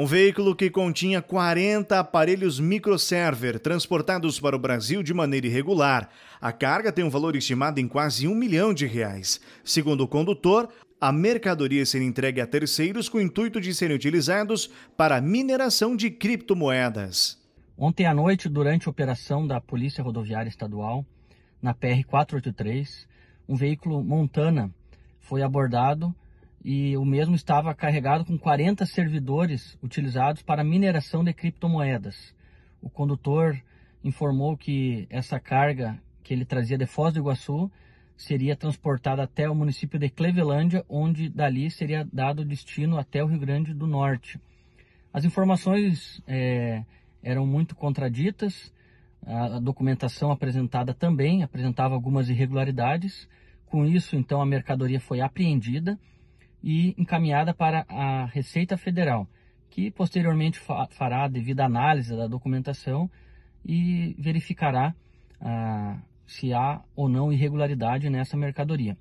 Um veículo que continha 40 aparelhos microserver transportados para o Brasil de maneira irregular. A carga tem um valor estimado em quase um milhão de reais. Segundo o condutor, a mercadoria será entregue a terceiros com o intuito de serem utilizados para mineração de criptomoedas. Ontem à noite, durante a operação da Polícia Rodoviária Estadual, na PR 483, um veículo Montana foi abordado e o mesmo estava carregado com 40 servidores utilizados para mineração de criptomoedas. O condutor informou que essa carga que ele trazia de Foz do Iguaçu seria transportada até o município de Clevelândia, onde dali seria dado destino até o Rio Grande do Norte. As informações é, eram muito contraditas, a documentação apresentada também apresentava algumas irregularidades. Com isso, então, a mercadoria foi apreendida e encaminhada para a Receita Federal, que posteriormente fará a devida análise da documentação e verificará ah, se há ou não irregularidade nessa mercadoria.